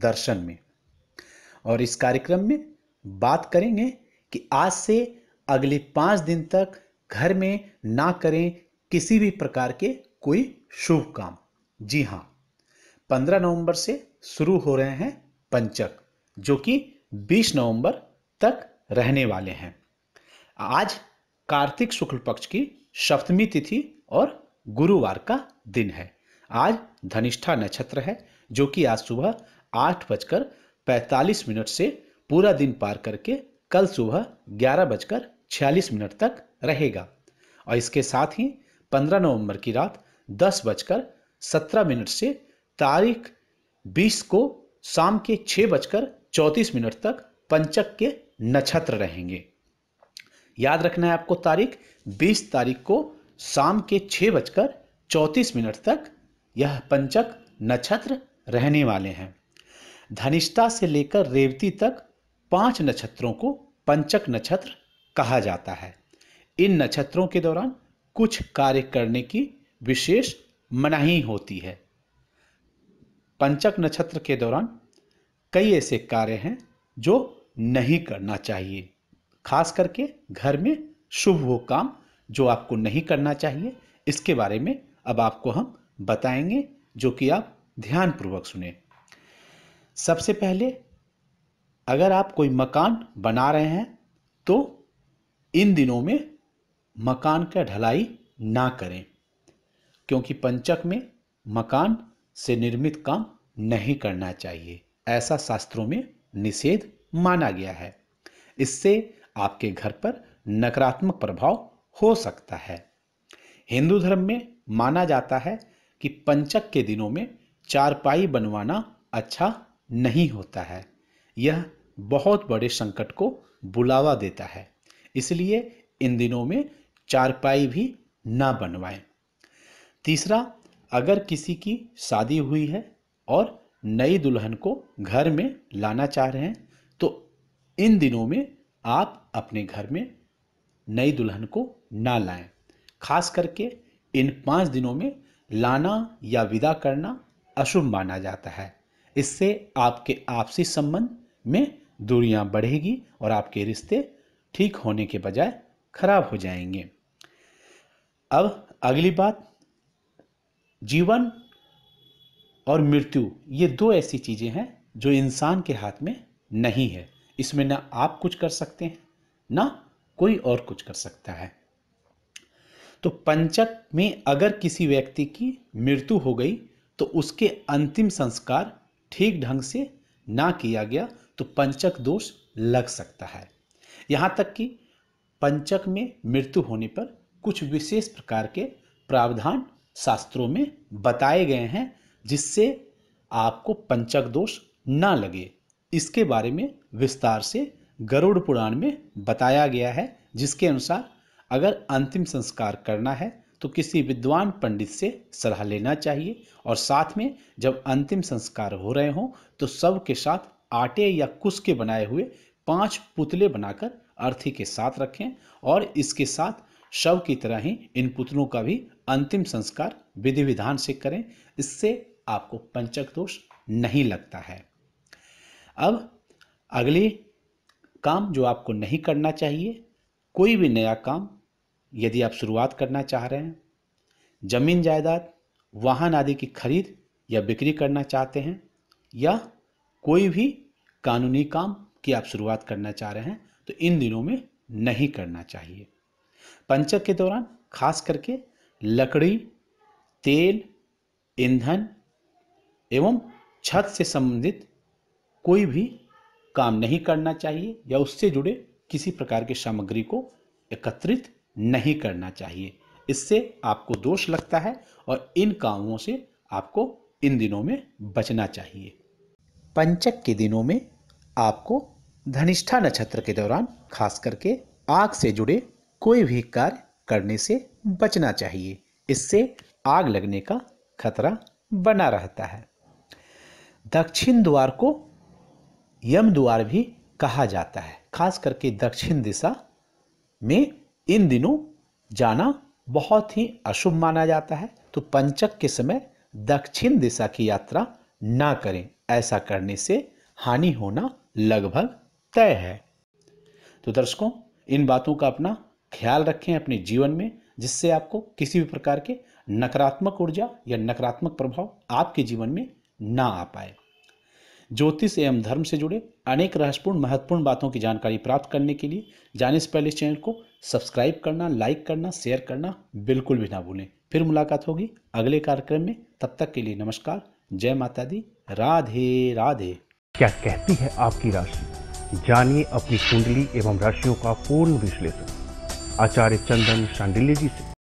दर्शन में और इस कार्यक्रम में बात करेंगे कि आज से अगले पांच दिन तक घर में ना करें किसी भी प्रकार के कोई शुभ काम जी हां पंद्रह नवंबर से शुरू हो रहे हैं पंचक जो कि बीस नवंबर तक रहने वाले हैं आज कार्तिक शुक्ल पक्ष की सप्तमी तिथि और गुरुवार का दिन है आज धनिष्ठा नक्षत्र है जो कि आज सुबह आठ बजकर पैंतालीस मिनट से पूरा दिन पार करके कल सुबह ग्यारह बजकर छियालीस मिनट तक रहेगा और इसके साथ ही पंद्रह नवंबर की रात दस बजकर सत्रह मिनट से तारीख बीस को शाम के छः बजकर चौंतीस मिनट तक पंचक के नक्षत्र रहेंगे याद रखना है आपको तारीख बीस तारीख को शाम के छः बजकर चौंतीस मिनट तक यह पंचक नक्षत्र रहने वाले हैं धनिष्ठा से लेकर रेवती तक पांच नक्षत्रों को पंचक नक्षत्र कहा जाता है इन नक्षत्रों के दौरान कुछ कार्य करने की विशेष मनाही होती है पंचक नक्षत्र के दौरान कई ऐसे कार्य हैं जो नहीं करना चाहिए खास करके घर में शुभ वो काम जो आपको नहीं करना चाहिए इसके बारे में अब आपको हम बताएंगे जो कि आप ध्यानपूर्वक सुने सबसे पहले अगर आप कोई मकान बना रहे हैं तो इन दिनों में मकान का ढलाई ना करें क्योंकि पंचक में मकान से निर्मित काम नहीं करना चाहिए ऐसा शास्त्रों में निषेध माना गया है इससे आपके घर पर नकारात्मक प्रभाव हो सकता है हिंदू धर्म में माना जाता है कि पंचक के दिनों में चारपाई बनवाना अच्छा नहीं होता है यह बहुत बड़े संकट को बुलावा देता है इसलिए इन दिनों में चारपाई भी ना बनवाएं तीसरा अगर किसी की शादी हुई है और नई दुल्हन को घर में लाना चाह रहे हैं तो इन दिनों में आप अपने घर में नई दुल्हन को ना लाएं खास करके इन पाँच दिनों में लाना या विदा करना अशुभ माना जाता है इससे आपके आपसी संबंध में दूरियां बढ़ेगी और आपके रिश्ते ठीक होने के बजाय खराब हो जाएंगे अब अगली बात जीवन और मृत्यु ये दो ऐसी चीज़ें हैं जो इंसान के हाथ में नहीं है इसमें ना आप कुछ कर सकते हैं ना कोई और कुछ कर सकता है तो पंचक में अगर किसी व्यक्ति की मृत्यु हो गई तो उसके अंतिम संस्कार ठीक ढंग से ना किया गया तो पंचक दोष लग सकता है यहाँ तक कि पंचक में मृत्यु होने पर कुछ विशेष प्रकार के प्रावधान शास्त्रों में बताए गए हैं जिससे आपको पंचक दोष ना लगे इसके बारे में विस्तार से गरुड़ पुराण में बताया गया है जिसके अनुसार अगर अंतिम संस्कार करना है तो किसी विद्वान पंडित से सलाह लेना चाहिए और साथ में जब अंतिम संस्कार हो रहे हों तो सब के साथ आटे या कुश के बनाए हुए पांच पुतले बनाकर अर्थी के साथ रखें और इसके साथ शव की तरह ही इन पुतलों का भी अंतिम संस्कार विधि विधान से करें इससे आपको पंचक दोष नहीं लगता है अब अगले काम जो आपको नहीं करना चाहिए कोई भी नया काम यदि आप शुरुआत करना चाह रहे हैं ज़मीन जायदाद वाहन आदि की खरीद या बिक्री करना चाहते हैं या कोई भी कानूनी काम की आप शुरुआत करना चाह रहे हैं तो इन दिनों में नहीं करना चाहिए पंचक के दौरान खास करके लकड़ी तेल ईंधन एवं छत से संबंधित कोई भी काम नहीं करना चाहिए या उससे जुड़े किसी प्रकार की सामग्री को एकत्रित नहीं करना चाहिए इससे आपको दोष लगता है और इन कामों से आपको इन दिनों में बचना चाहिए पंचक के दिनों में आपको धनिष्ठा नक्षत्र के दौरान खास करके आग से जुड़े कोई भी कार्य करने से बचना चाहिए इससे आग लगने का खतरा बना रहता है दक्षिण द्वार को यम द्वार भी कहा जाता है खास करके दक्षिण दिशा में इन दिनों जाना बहुत ही अशुभ माना जाता है तो पंचक के समय दक्षिण दिशा की यात्रा ना करें ऐसा करने से हानि होना लगभग तय है तो दर्शकों इन बातों का अपना ख्याल रखें अपने जीवन में जिससे आपको किसी भी प्रकार के नकारात्मक ऊर्जा या नकारात्मक प्रभाव आपके जीवन में ना आ पाए ज्योतिष एवं धर्म से जुड़े अनेक रहस्यपूर्ण महत्वपूर्ण बातों की जानकारी प्राप्त करने के लिए जाने से पहले चैनल को सब्सक्राइब करना लाइक करना शेयर करना बिल्कुल भी ना भूलें फिर मुलाकात होगी अगले कार्यक्रम में तब तक के लिए नमस्कार जय माता दी राधे राधे क्या कहती है आपकी राशि जानिए अपनी कुंडली एवं राशियों का पूर्ण विश्लेषण आचार्य चंदन शांडिल्य जी से